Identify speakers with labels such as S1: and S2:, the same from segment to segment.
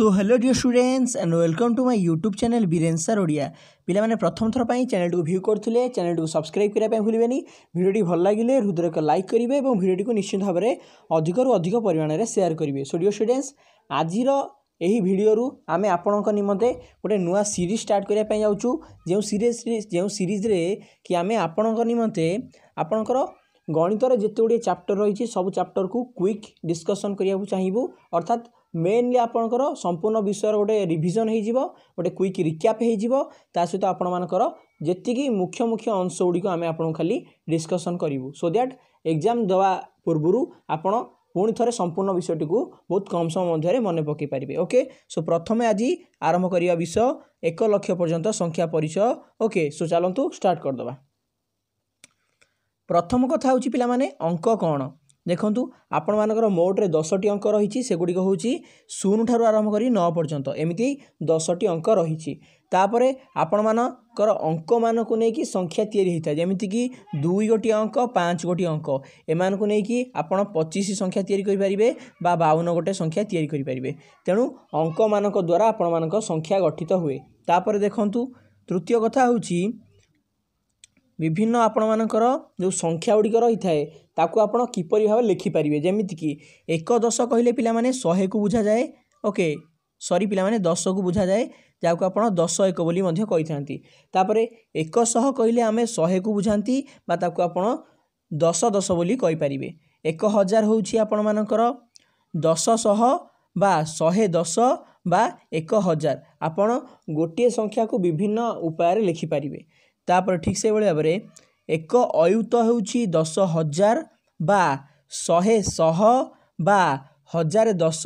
S1: so hello dear students and welcome to my YouTube channel Biren sir Odia ପିଲାମାନେ ପ୍ରଥମ ଥର ପାଇଁ ଚ୍ୟାନେଲ୍ଟିକୁ ଭ୍ୟୁ କରୁଥିଲେ ଚ୍ୟାନେଲ୍ଟିକୁ ସବସ୍କ୍ରାଇବ୍ କରିବା ପାଇଁ ଭୁଲିବେନି ଭିଡ଼ିଓଟି ଭଲ ଲାଗିଲେ ହୃଦୟକ ଲାଇକ୍ କରିବେ ଏବଂ ଭିଡ଼ିଓଟିକୁ ନିଶ୍ଚିତ ଭାବରେ ଅଧିକରୁ ଅଧିକ ପରିମାଣରେ ସେୟାର କରିବେ ସୋ ଡିୟର୍ ଷ୍ଟୁଡେଣ୍ଟସ୍ ଆଜିର ଏହି ଭିଡ଼ିଓରୁ ଆମେ ଆପଣଙ୍କ ନିମନ୍ତେ ଗୋଟେ ନୂଆ ସିରିଜ୍ ଷ୍ଟାର୍ଟ କରିବା ପାଇଁ ଯାଉଛୁ ଯେଉଁ ସିରିଜ୍ରେ ଯେଉଁ ସିରିଜ୍ରେ କି ଆମେ ଆପଣଙ୍କ ନିମନ୍ତେ ଆପଣଙ୍କର ଗଣିତର ଯେତେ ଗୁଡ଼ିଏ ଚାପ୍ଟର ରହିଛି ସବୁ ଚାପ୍ଟରକୁ କ୍ୱିକ୍ ଡିସ୍କସନ୍ କରିବାକୁ ଚାହିଁବୁ ଅର୍ଥାତ୍ ମେନଲି ଆପଣଙ୍କର ସମ୍ପୂର୍ଣ୍ଣ ବିଷୟରେ ଗୋଟେ ରିଭିଜନ୍ ହୋଇଯିବ ଗୋଟେ କ୍ୱିକ୍ ରିକ୍ୟାପ୍ ହୋଇଯିବ ତା ସହିତ ଆପଣମାନଙ୍କର ଯେତିକି ମୁଖ୍ୟ ମୁଖ୍ୟ ଅଂଶ ଗୁଡ଼ିକ ଆମେ ଆପଣଙ୍କୁ ଖାଲି ଡିସ୍କସନ୍ କରିବୁ ସୋ ଦ୍ୟାଟ୍ ଏକ୍ଜାମ୍ ଦେବା ପୂର୍ବରୁ ଆପଣ ପୁଣି ଥରେ ସମ୍ପୂର୍ଣ୍ଣ ବିଷୟଟିକୁ ବହୁତ କମ୍ ସମୟ ମଧ୍ୟରେ ମନେ ପକାଇ ପାରିବେ ଓକେ ସୋ ପ୍ରଥମେ ଆଜି ଆରମ୍ଭ କରିବା ବିଷୟ ଏକ ଲକ୍ଷ ପର୍ଯ୍ୟନ୍ତ ସଂଖ୍ୟା ପରିଚୟ ଓକେ ସୋ ଚାଲନ୍ତୁ ଷ୍ଟାର୍ଟ କରିଦେବା ପ୍ରଥମ କଥା ହେଉଛି ପିଲାମାନେ ଅଙ୍କ କ'ଣ ଦେଖନ୍ତୁ ଆପଣମାନଙ୍କର ମୋଟରେ ଦଶଟି ଅଙ୍କ ରହିଛି ସେଗୁଡ଼ିକ ହେଉଛି ଶୂନ ଠାରୁ ଆରମ୍ଭ କରି ନଅ ପର୍ଯ୍ୟନ୍ତ ଏମିତି ଦଶଟି ଅଙ୍କ ରହିଛି ତାପରେ ଆପଣମାନଙ୍କର ଅଙ୍କମାନଙ୍କୁ ନେଇକି ସଂଖ୍ୟା ତିଆରି ହୋଇଥାଏ ଯେମିତିକି ଦୁଇ ଗୋଟିଏ ଅଙ୍କ ପାଞ୍ଚ ଗୋଟିଏ ଅଙ୍କ ଏମାନଙ୍କୁ ନେଇକି ଆପଣ ପଚିଶ ସଂଖ୍ୟା ତିଆରି କରିପାରିବେ ବା ବାଉନ ଗୋଟେ ସଂଖ୍ୟା ତିଆରି କରିପାରିବେ ତେଣୁ ଅଙ୍କମାନଙ୍କ ଦ୍ୱାରା ଆପଣମାନଙ୍କ ସଂଖ୍ୟା ଗଠିତ ହୁଏ ତାପରେ ଦେଖନ୍ତୁ ତୃତୀୟ କଥା ହେଉଛି ବିଭିନ୍ନ ଆପଣମାନଙ୍କର ଯେଉଁ ସଂଖ୍ୟା ଗୁଡ଼ିକ ରହିଥାଏ ତାକୁ ଆପଣ କିପରି ଭାବେ ଲେଖିପାରିବେ ଯେମିତିକି ଏକ ଦଶ କହିଲେ ପିଲାମାନେ ଶହେକୁ ବୁଝାଯାଏ ଓକେ ସରି ପିଲାମାନେ ଦଶକୁ ବୁଝାଯାଏ ଯାହାକୁ ଆପଣ ଦଶ ଏକ ବୋଲି ମଧ୍ୟ କହିଥାନ୍ତି ତାପରେ ଏକଶହ କହିଲେ ଆମେ ଶହେକୁ ବୁଝାନ୍ତି ବା ତାକୁ ଆପଣ ଦଶ ଦଶ ବୋଲି କହିପାରିବେ ଏକ ହଜାର ହେଉଛି ଆପଣମାନଙ୍କର ଦଶଶହ ବା ଶହେ ଦଶ ବା ଏକ ହଜାର ଆପଣ ଗୋଟିଏ ସଂଖ୍ୟାକୁ ବିଭିନ୍ନ ଉପାୟରେ ଲେଖିପାରିବେ ତାପରେ ଠିକ୍ ସେଇଭଳି ଭାବରେ ଏକ ଅୟୁତ ହେଉଛି ଦଶ ହଜାର ବା ଶହେ ଶହ ବା ହଜାର ଦଶ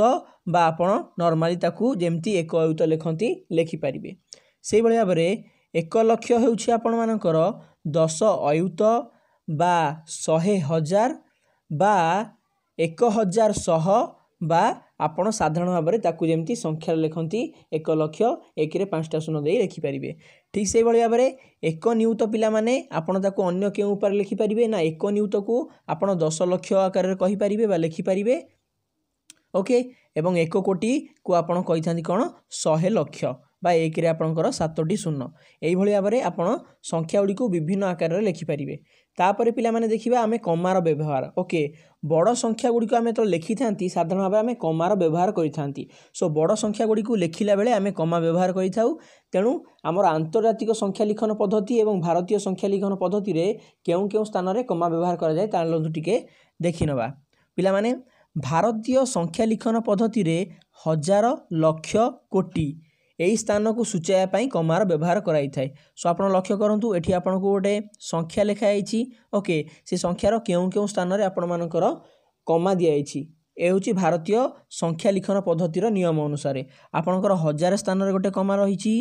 S1: ବା ଆପଣ ନର୍ମାଲି ତାକୁ ଯେମିତି ଏକ ଅୟୁତ ଲେଖନ୍ତି ଲେଖିପାରିବେ ସେହିଭଳି ଭାବରେ ଏକ ଲକ୍ଷ ହେଉଛି ଆପଣମାନଙ୍କର ଦଶ ଅୟୁତ ବା ଶହେ ହଜାର ବା ଏକ ହଜାର ଶହ ବା ଆପଣ ସାଧାରଣ ଭାବରେ ତାକୁ ଯେମିତି ସଂଖ୍ୟାରେ ଲେଖନ୍ତି ଏକ ଲକ୍ଷ ଏକରେ ପାଞ୍ଚଟା ଶୂନ ଦେଇ ଲେଖିପାରିବେ ଠିକ୍ ସେହିଭଳି ଭାବରେ ଏକ ନିୟୁତ ପିଲାମାନେ ଆପଣ ତାକୁ ଅନ୍ୟ କେଉଁ ଉପରେ ଲେଖିପାରିବେ ନା ଏକ ନିୟୁତକୁ ଆପଣ ଦଶ ଲକ୍ଷ ଆକାରରେ କହିପାରିବେ ବା ଲେଖିପାରିବେ ଓକେ ଏବଂ ଏକ କୋଟିକୁ ଆପଣ କହିଥାନ୍ତି କ'ଣ ଶହେ ଲକ୍ଷ বা ଏକରେ ଆପଣଙ୍କର ସାତଟି ଶୂନ ଏଇଭଳି ଭାବରେ ଆପଣ ସଂଖ୍ୟାଗୁଡ଼ିକୁ ବିଭିନ୍ନ ଆକାରରେ ଲେଖିପାରିବେ ତାପରେ ପିଲାମାନେ ଦେଖିବା ଆମେ କମାର ବ୍ୟବହାର ଓକେ ବଡ଼ ସଂଖ୍ୟାଗୁଡ଼ିକୁ ଆମେ ଯେତେବେଳେ ଲେଖିଥାନ୍ତି ସାଧାରଣ ଭାବେ ଆମେ କମାର ବ୍ୟବହାର କରିଥାନ୍ତି ସୋ ବଡ଼ ସଂଖ୍ୟାଗୁଡ଼ିକୁ ଲେଖିଲା ବେଳେ ଆମେ କମା ବ୍ୟବହାର କରିଥାଉ ତେଣୁ ଆମର ଆନ୍ତର୍ଜାତିକ ସଂଖ୍ୟାଲିଖନ ପଦ୍ଧତି ଏବଂ ଭାରତୀୟ ସଂଖ୍ୟାଲିଖନ ପଦ୍ଧତିରେ କେଉଁ କେଉଁ ସ୍ଥାନରେ କମା ବ୍ୟବହାର କରାଯାଏ ତାହେଲେ ଟିକେ ଦେଖିନେବା ପିଲାମାନେ ଭାରତୀୟ ସଂଖ୍ୟାଲିଖନ ପଦ୍ଧତିରେ ହଜାର ଲକ୍ଷ କୋଟି ଏହି ସ୍ଥାନକୁ ସୂଚାଇବା ପାଇଁ କମାର ବ୍ୟବହାର କରାଯାଇଥାଏ ସୋ ଆପଣ ଲକ୍ଷ୍ୟ କରନ୍ତୁ ଏଠି ଆପଣଙ୍କୁ ଗୋଟେ ସଂଖ୍ୟା ଲେଖାଯାଇଛି ଓକେ ସେ ସଂଖ୍ୟାର କେଉଁ କେଉଁ ସ୍ଥାନରେ ଆପଣମାନଙ୍କର କମା ଦିଆଯାଇଛି ଏ ହେଉଛି ଭାରତୀୟ ସଂଖ୍ୟା ଲିଖନ ପଦ୍ଧତିର ନିୟମ ଅନୁସାରେ ଆପଣଙ୍କର ହଜାର ସ୍ଥାନରେ ଗୋଟେ କମା ରହିଛି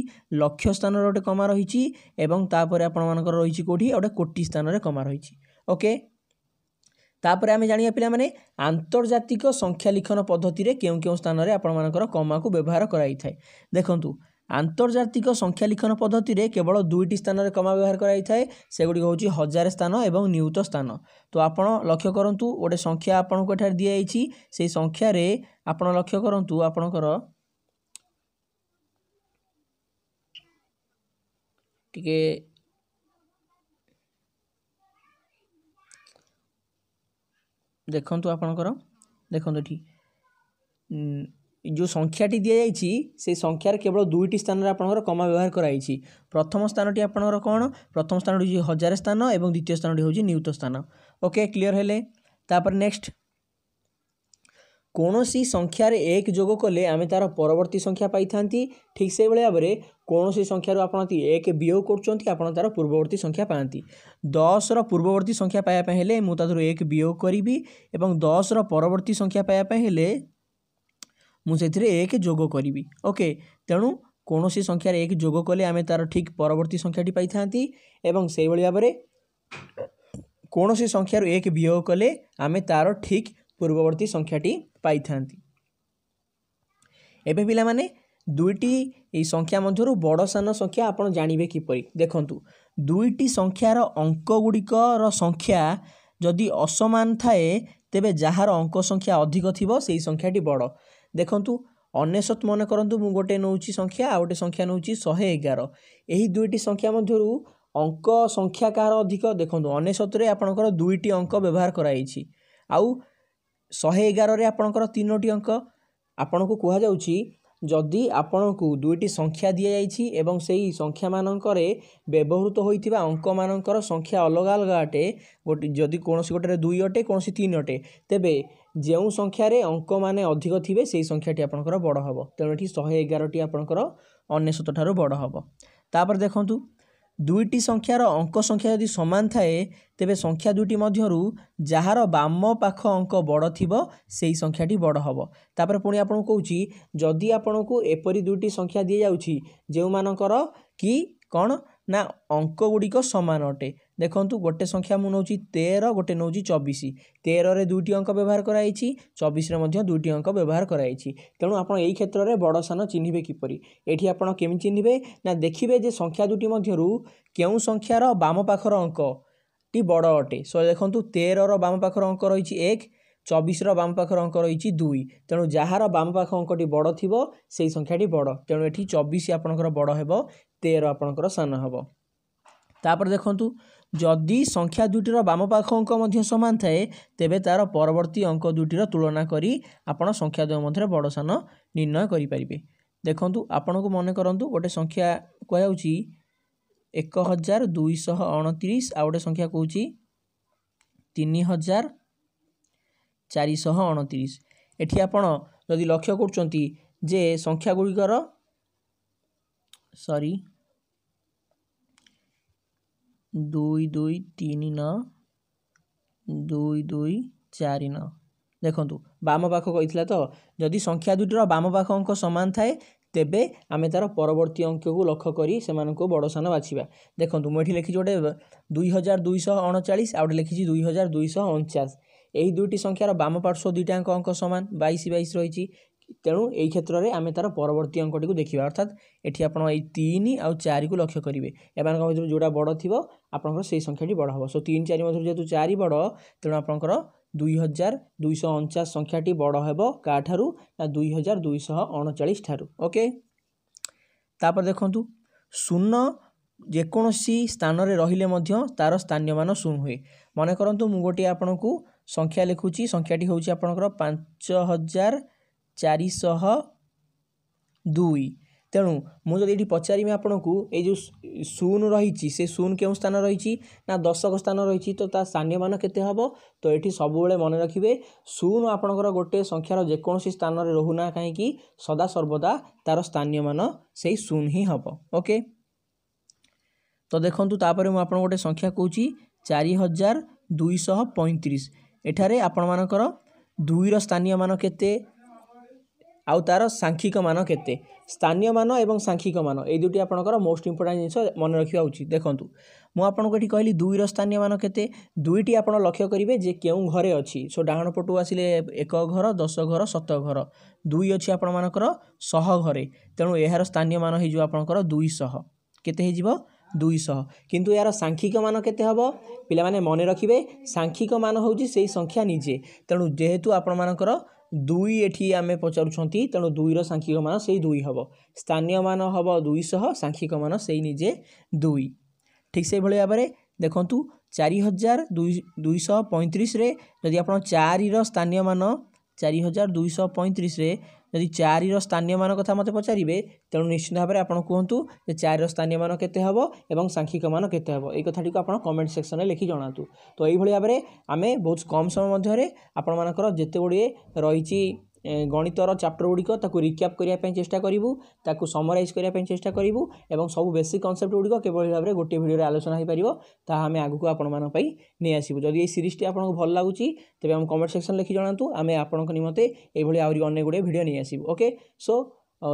S1: ଲକ୍ଷ ସ୍ଥାନରେ ଗୋଟେ କମା ରହିଛି ଏବଂ ତାପରେ ଆପଣମାନଙ୍କର ରହିଛି କେଉଁଠି ଗୋଟେ କୋଟି ସ୍ଥାନରେ କମା ରହିଛି ଓକେ ତାପରେ ଆମେ ଜାଣିବା ପିଲାମାନେ ଆନ୍ତର୍ଜାତିକ ସଂଖ୍ୟା ଲିଖନ ପଦ୍ଧତିରେ କେଉଁ କେଉଁ ସ୍ଥାନରେ ଆପଣମାନଙ୍କର କମାକୁ ବ୍ୟବହାର କରାଯାଇଥାଏ ଦେଖନ୍ତୁ ଆନ୍ତର୍ଜାତିକ ସଂଖ୍ୟା ଲିଖନ ପଦ୍ଧତିରେ କେବଳ ଦୁଇଟି ସ୍ଥାନରେ କମା ବ୍ୟବହାର କରାଯାଇଥାଏ ସେଗୁଡ଼ିକ ହେଉଛି ହଜାର ସ୍ଥାନ ଏବଂ ନିୟୁତ ସ୍ଥାନ ତ ଆପଣ ଲକ୍ଷ୍ୟ କରନ୍ତୁ ଗୋଟେ ସଂଖ୍ୟା ଆପଣଙ୍କ ଏଠାରେ ଦିଆଯାଇଛି ସେହି ସଂଖ୍ୟାରେ ଆପଣ ଲକ୍ଷ୍ୟ କରନ୍ତୁ ଆପଣଙ୍କର ଟିକେ ଦେଖନ୍ତୁ ଆପଣଙ୍କର ଦେଖନ୍ତୁ ଏଠି ଯେଉଁ ସଂଖ୍ୟାଟି ଦିଆଯାଇଛି ସେଇ ସଂଖ୍ୟାରେ କେବଳ ଦୁଇଟି ସ୍ଥାନରେ ଆପଣଙ୍କର କମା ବ୍ୟବହାର କରାଯାଇଛି ପ୍ରଥମ ସ୍ଥାନଟି ଆପଣଙ୍କର କ'ଣ ପ୍ରଥମ ସ୍ଥାନଟି ହେଉଛି ହଜାର ସ୍ଥାନ ଏବଂ ଦ୍ୱିତୀୟ ସ୍ଥାନଟି ହେଉଛି ନିୟୁତ ସ୍ଥାନ ଓକେ କ୍ଲିଅର୍ ହେଲେ ତାପରେ ନେକ୍ସଟ୍ କୌଣସି ସଂଖ୍ୟାରେ ଏକ ଯୋଗ କଲେ ଆମେ ତା'ର ପରବର୍ତ୍ତୀ ସଂଖ୍ୟା ପାଇଥାନ୍ତି ଠିକ୍ ସେହିଭଳି ଭାବରେ କୌଣସି ସଂଖ୍ୟାରୁ ଆପଣ ଯଦି ଏକ ବିୟୋଗ କରୁଛନ୍ତି ଆପଣ ତା'ର ପୂର୍ବବର୍ତ୍ତୀ ସଂଖ୍ୟା ପାଆନ୍ତି ଦଶର ପୂର୍ବବର୍ତ୍ତୀ ସଂଖ୍ୟା ପାଇବା ପାଇଁ ହେଲେ ମୁଁ ତା' ଦେହରୁ ଏକ ବିୟୋଗ କରିବି ଏବଂ ଦଶର ପରବର୍ତ୍ତୀ ସଂଖ୍ୟା ପାଇବା ପାଇଁ ହେଲେ ମୁଁ ସେଥିରେ ଏକ ଯୋଗ କରିବି ଓକେ ତେଣୁ କୌଣସି ସଂଖ୍ୟାରେ ଏକ ଯୋଗ କଲେ ଆମେ ତା'ର ଠିକ୍ ପରବର୍ତ୍ତୀ ସଂଖ୍ୟାଟି ପାଇଥାନ୍ତି ଏବଂ ସେହିଭଳି ଭାବରେ କୌଣସି ସଂଖ୍ୟାରୁ ଏକ ବିୟୋଗ କଲେ ଆମେ ତା'ର ଠିକ୍ ପୂର୍ବବର୍ତ୍ତୀ ସଂଖ୍ୟାଟି ପାଇଥାନ୍ତି ଏବେ ପିଲାମାନେ ଦୁଇଟି ସଂଖ୍ୟା ମଧ୍ୟରୁ ବଡ଼ ସାନ ସଂଖ୍ୟା ଆପଣ ଜାଣିବେ କିପରି ଦେଖନ୍ତୁ ଦୁଇଟି ସଂଖ୍ୟାର ଅଙ୍କଗୁଡ଼ିକର ସଂଖ୍ୟା ଯଦି ଅସମାନ ଥାଏ ତେବେ ଯାହାର ଅଙ୍କ ସଂଖ୍ୟା ଅଧିକ ଥିବ ସେହି ସଂଖ୍ୟାଟି ବଡ଼ ଦେଖନ୍ତୁ ଅନେଶତ ମନେ କରନ୍ତୁ ମୁଁ ଗୋଟେ ନେଉଛି ସଂଖ୍ୟା ଆଉ ଗୋଟେ ସଂଖ୍ୟା ନେଉଛି ଶହେ ଏଗାର ଏହି ଦୁଇଟି ସଂଖ୍ୟା ମଧ୍ୟରୁ ଅଙ୍କ ସଂଖ୍ୟା କାହାର ଅଧିକ ଦେଖନ୍ତୁ ଅନେଶତରେ ଆପଣଙ୍କର ଦୁଇଟି ଅଙ୍କ ବ୍ୟବହାର କରାଯାଇଛି ଆଉ ଶହେ ଏଗାରରେ ଆପଣଙ୍କର ତିନୋଟି ଅଙ୍କ ଆପଣଙ୍କୁ କୁହାଯାଉଛି ଯଦି ଆପଣଙ୍କୁ ଦୁଇଟି ସଂଖ୍ୟା ଦିଆଯାଇଛି ଏବଂ ସେହି ସଂଖ୍ୟାମାନଙ୍କରେ ବ୍ୟବହୃତ ହୋଇଥିବା ଅଙ୍କମାନଙ୍କର ସଂଖ୍ୟା ଅଲଗା ଅଲଗା ଅଟେ ଗୋଟେ ଯଦି କୌଣସି ଗୋଟେ ଦୁଇ ଅଟେ କୌଣସି ତିନି ଅଟେ ତେବେ ଯେଉଁ ସଂଖ୍ୟାରେ ଅଙ୍କମାନେ ଅଧିକ ଥିବେ ସେହି ସଂଖ୍ୟାଟି ଆପଣଙ୍କର ବଡ଼ ହେବ ତେଣୁ ଏଠି ଶହେ ଏଗାରଟି ଆପଣଙ୍କର ଅନେଶତ ଠାରୁ ବଡ଼ ହେବ ତାପରେ ଦେଖନ୍ତୁ ଦୁଇଟି ସଂଖ୍ୟାର ଅଙ୍କ ସଂଖ୍ୟା ଯଦି ସମାନ ଥାଏ ତେବେ ସଂଖ୍ୟା ଦୁଇଟି ମଧ୍ୟରୁ ଯାହାର ବାମ ପାଖ ଅଙ୍କ ବଡ଼ ଥିବ ସେହି ସଂଖ୍ୟାଟି ବଡ଼ ହେବ ତାପରେ ପୁଣି ଆପଣଙ୍କୁ କହୁଛି ଯଦି ଆପଣଙ୍କୁ ଏପରି ଦୁଇଟି ସଂଖ୍ୟା ଦିଆଯାଉଛି ଯେଉଁମାନଙ୍କର କି କ'ଣ ନା ଅଙ୍କଗୁଡ଼ିକ ସମାନ ଅଟେ ଦେଖନ୍ତୁ ଗୋଟେ ସଂଖ୍ୟା ମୁଁ ନେଉଛି ତେର ଗୋଟେ ନେଉଛି ଚବିଶ ତେରରେ ଦୁଇଟି ଅଙ୍କ ବ୍ୟବହାର କରାଯାଇଛି ଚବିଶରେ ମଧ୍ୟ ଦୁଇଟି ଅଙ୍କ ବ୍ୟବହାର କରାଯାଇଛି ତେଣୁ ଆପଣ ଏହି କ୍ଷେତ୍ରରେ ବଡ଼ ସାନ ଚିହ୍ନିବେ କିପରି ଏଠି ଆପଣ କେମିତି ଚିହ୍ନିବେ ନା ଦେଖିବେ ଯେ ସଂଖ୍ୟା ଦୁଇଟି ମଧ୍ୟରୁ କେଉଁ ସଂଖ୍ୟାର ବାମ ପାଖର ଅଙ୍କଟି ବଡ଼ ଅଟେ ସ ଦେଖନ୍ତୁ ତେରର ବାମ ପାଖର ଅଙ୍କ ରହିଛି ଏକ ଚବିଶର ବାମ ପାଖର ଅଙ୍କ ରହିଛି ଦୁଇ ତେଣୁ ଯାହାର ବାମ ପାଖ ଅଙ୍କଟି ବଡ଼ ଥିବ ସେହି ସଂଖ୍ୟାଟି ବଡ଼ ତେଣୁ ଏଠି ଚବିଶ ଆପଣଙ୍କର ବଡ଼ ହେବ ତେର ଆପଣଙ୍କର ସାନ ହେବ ତାପରେ ଦେଖନ୍ତୁ ଯଦି ସଂଖ୍ୟା ଦୁଇଟିର ବାମ ପାଖ ଅଙ୍କ ମଧ୍ୟ ସମାନ ଥାଏ ତେବେ ତା'ର ପରବର୍ତ୍ତୀ ଅଙ୍କ ଦୁଇଟିର ତୁଳନା କରି ଆପଣ ସଂଖ୍ୟା ଦ୍ୱୟ ମଧ୍ୟରେ ବଡ଼ ସାନ ନିର୍ଣ୍ଣୟ କରିପାରିବେ ଦେଖନ୍ତୁ ଆପଣଙ୍କୁ ମନେ କରନ୍ତୁ ଗୋଟେ ସଂଖ୍ୟା କୁହାଯାଉଛି ଏକ ହଜାର ଦୁଇଶହ ଅଣତିରିଶ ଆଉ ଗୋଟେ ସଂଖ୍ୟା କହୁଛି ତିନି ହଜାର ଚାରିଶହ ଅଣତିରିଶ ଏଠି ଆପଣ ଯଦି ଲକ୍ଷ୍ୟ କରୁଛନ୍ତି ଯେ ସଂଖ୍ୟା ଗୁଡ଼ିକର ସରି দুই দুই ତିନି ନଅ ଦୁଇ ଦୁଇ ଚାରି ନଅ ଦେଖନ୍ତୁ ବାମ ପାଖ କହିଥିଲା ତ ଯଦି ସଂଖ୍ୟା ଦୁଇଟିର ବାମ ପାଖ ଅଙ୍କ ସମାନ ଥାଏ ତେବେ ଆମେ ତା'ର ପରବର୍ତ୍ତୀ ଅଙ୍କକୁ ଲକ୍ଷ୍ୟ କରି ସେମାନଙ୍କୁ ବଡ଼ ସାନ ବାଛିବା ଦେଖନ୍ତୁ ମୁଁ ଏଠି ଲେଖିଛି ଗୋଟେ ଦୁଇ ହଜାର ଦୁଇଶହ ଅଣଚାଳିଶ ଆଉ ଗୋଟେ ଲେଖିଛି ଦୁଇ ହଜାର ଦୁଇଶହ ଅଣଚାଶ ଏହି ଦୁଇଟି ସଂଖ୍ୟାର ବାମ ପାର୍ଶ୍ୱ ଦୁଇଟାଙ୍କ ଅଙ୍କ ସମାନ ବାଇଶ ବାଇଶ ରହିଛି ତେଣୁ ଏଇ କ୍ଷେତ୍ରରେ ଆମେ ତା'ର ପରବର୍ତ୍ତୀ ଅଙ୍କଟିକୁ ଦେଖିବା ଅର୍ଥାତ୍ ଏଠି ଆପଣ ଏଇ ତିନି ଆଉ ଚାରିକୁ ଲକ୍ଷ୍ୟ କରିବେ ଏମାନଙ୍କ ମଧ୍ୟରୁ ଯେଉଁଟା ବଡ଼ ଥିବ ଆପଣଙ୍କର ସେଇ ସଂଖ୍ୟାଟି ବଡ଼ ହେବ ସୋ ତିନି ଚାରି ମଧ୍ୟରୁ ଯେହେତୁ ଚାରି ବଡ଼ ତେଣୁ ଆପଣଙ୍କର ଦୁଇ ହଜାର ଦୁଇଶହ ଅଣଚାଶ ସଂଖ୍ୟାଟି ବଡ଼ ହେବ କାହାଠାରୁ ନା ଦୁଇ ହଜାର ଦୁଇଶହ ଅଣଚାଳିଶ ଠାରୁ ଓକେ ତାପରେ ଦେଖନ୍ତୁ ଶୂନ ଯେକୌଣସି ସ୍ଥାନରେ ରହିଲେ ମଧ୍ୟ ତା'ର ସ୍ଥାନୀୟ ମାନ ଶୂନ ହୁଏ ମନେ କରନ୍ତୁ ମୁଁ ଗୋଟିଏ ଆପଣଙ୍କୁ ସଂଖ୍ୟା ଲେଖୁଛି ସଂଖ୍ୟାଟି ହେଉଛି ଆପଣଙ୍କର ପାଞ୍ଚ ହଜାର ଚାରିଶହ ଦୁଇ ତେଣୁ ମୁଁ ଯଦି ଏଠି ପଚାରିବି ଆପଣଙ୍କୁ ଏ ଯେଉଁ ଶୂନ ରହିଛି ସେ ଶୂନ କେଉଁ ସ୍ଥାନ ରହିଛି ନା ଦଶକ ସ୍ଥାନ ରହିଛି ତ ତା ସ୍ଥାନୀୟ ମାନ କେତେ ହେବ ତ ଏଠି ସବୁବେଳେ ମନେ ରଖିବେ ଶୂନ ଆପଣଙ୍କର ଗୋଟେ ସଂଖ୍ୟାର ଯେକୌଣସି ସ୍ଥାନରେ ରହୁନା କାହିଁକି ସଦାସର୍ବଦା ତା'ର ସ୍ଥାନୀୟ ମାନ ସେଇ ଶୂନ ହିଁ ହେବ ଓକେ ତ ଦେଖନ୍ତୁ ତାପରେ ମୁଁ ଆପଣଙ୍କୁ ଗୋଟେ ସଂଖ୍ୟା କହୁଛି ଚାରି ହଜାର ଦୁଇଶହ ପଇଁତିରିଶ ଏଠାରେ ଆପଣମାନଙ୍କର ଦୁଇର ସ୍ଥାନୀୟ ମାନ କେତେ ଆଉ ତାର ସାଂଖ୍ୟିକ ମାନ କେତେ ସ୍ଥାନୀୟ ମାନ ଏବଂ ସାଂଖ୍ୟିକ ମାନ ଏଇ ଦୁଇଟି ଆପଣଙ୍କର ମୋଷ୍ଟ ଇମ୍ପୋର୍ଟାଣ୍ଟ ଜିନିଷ ମନେ ରଖିବା ଉଚିତ ଦେଖନ୍ତୁ ମୁଁ ଆପଣଙ୍କୁ ଏଠି କହିଲି ଦୁଇର ସ୍ଥାନୀୟ ମାନ କେତେ ଦୁଇଟି ଆପଣ ଲକ୍ଷ୍ୟ କରିବେ ଯେ କେଉଁ ଘରେ ଅଛି ସୋ ଡାହାଣ ପଟୁ ଆସିଲେ ଏକ ଘର ଦଶ ଘର ସତ ଘର ଦୁଇ ଅଛି ଆପଣମାନଙ୍କର ଶହ ଘରେ ତେଣୁ ଏହାର ସ୍ଥାନୀୟ ମାନ ହୋଇଯିବ ଆପଣଙ୍କର ଦୁଇଶହ କେତେ ହୋଇଯିବ ଦୁଇଶହ କିନ୍ତୁ ଏହାର ସାଂଖ୍ୟିକ ମାନ କେତେ ହେବ ପିଲାମାନେ ମନେ ରଖିବେ ସାଂଖ୍ୟିକ ମାନ ହେଉଛି ସେହି ସଂଖ୍ୟା ନିଜେ ତେଣୁ ଯେହେତୁ ଆପଣମାନଙ୍କର ଦୁଇ ଏଠି ଆମେ ପଚାରୁଛନ୍ତି ତେଣୁ ଦୁଇର ସାଂଖ୍ୟିକ ମାନ ସେଇ ଦୁଇ ହେବ ସ୍ଥାନୀୟ ମାନ ହେବ ଦୁଇଶହ ସାଂଖ୍ୟିକ ମାନ ସେଇ ନିଜେ ଦୁଇ ଠିକ୍ ସେଇଭଳି ଭାବରେ ଦେଖନ୍ତୁ ଚାରି ହଜାର ଦୁଇ ଦୁଇଶହ ପଇଁତିରିଶରେ ଯଦି ଆପଣ ଚାରିର ସ୍ଥାନୀୟ ମାନ ଚାରି ହଜାର ଦୁଇଶହ ପଇଁତିରିଶରେ ଯଦି ଚାରିର ସ୍ଥାନୀୟ ମାନ କଥା ମୋତେ ପଚାରିବେ ତେଣୁ ନିଶ୍ଚିତ ଭାବରେ ଆପଣ କୁହନ୍ତୁ ଯେ ଚାରିର ସ୍ଥାନୀୟ ମାନ କେତେ ହେବ ଏବଂ ସାଂଖ୍ୟିକ ମାନ କେତେ ହେବ ଏହି କଥାଟିକୁ ଆପଣ କମେଣ୍ଟ ସେକ୍ସନରେ ଲେଖି ଜଣାନ୍ତୁ ତ ଏହିଭଳି ଭାବରେ ଆମେ ବହୁତ କମ୍ ସମୟ ମଧ୍ୟରେ ଆପଣମାନଙ୍କର ଯେତେ ଗୁଡ଼ିଏ ରହିଛି ଗଣିତର ଚାପ୍ଟର ଗୁଡ଼ିକ ତାକୁ ରିକ୍ୟାପ୍ କରିବା ପାଇଁ ଚେଷ୍ଟା କରିବୁ ତାକୁ ସମରାଇଜ୍ କରିବା ପାଇଁ ଚେଷ୍ଟା କରିବୁ ଏବଂ ସବୁ ବେସିକ୍ କନସେପ୍ଟ ଗୁଡ଼ିକ କିଭଳି ଭାବରେ ଗୋଟିଏ ଭିଡ଼ିଓରେ ଆଲୋଚନା ହୋଇପାରିବ ତାହା ଆମେ ଆଗକୁ ଆପଣମାନଙ୍କ ପାଇଁ ନେଇ ଆସିବୁ ଯଦି ଏହି ସିରିଜ୍ଟି ଆପଣଙ୍କୁ ଭଲ ଲାଗୁଛି ତେବେ ଆମ କମେଣ୍ଟ ସେକ୍ସନ୍ ଲେଖି ଜଣାନ୍ତୁ ଆମେ ଆପଣଙ୍କ ନିମନ୍ତେ ଏଭଳି ଆହୁରି ଅନେକ ଗୁଡ଼ିଏ ଭିଡ଼ିଓ ନେଇ ଆସିବୁ ଓକେ ସୋ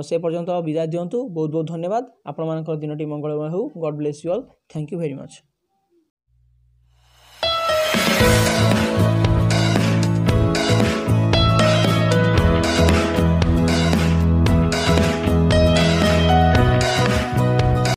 S1: ସେ ପର୍ଯ୍ୟନ୍ତ ବିଦାୟ ଦିଅନ୍ତୁ ବହୁତ ବହୁତ ଧନ୍ୟବାଦ ଆପଣମାନଙ୍କର ଦିନଟି ମଙ୍ଗଳମୟ ହେଉ god bless you all thank you very much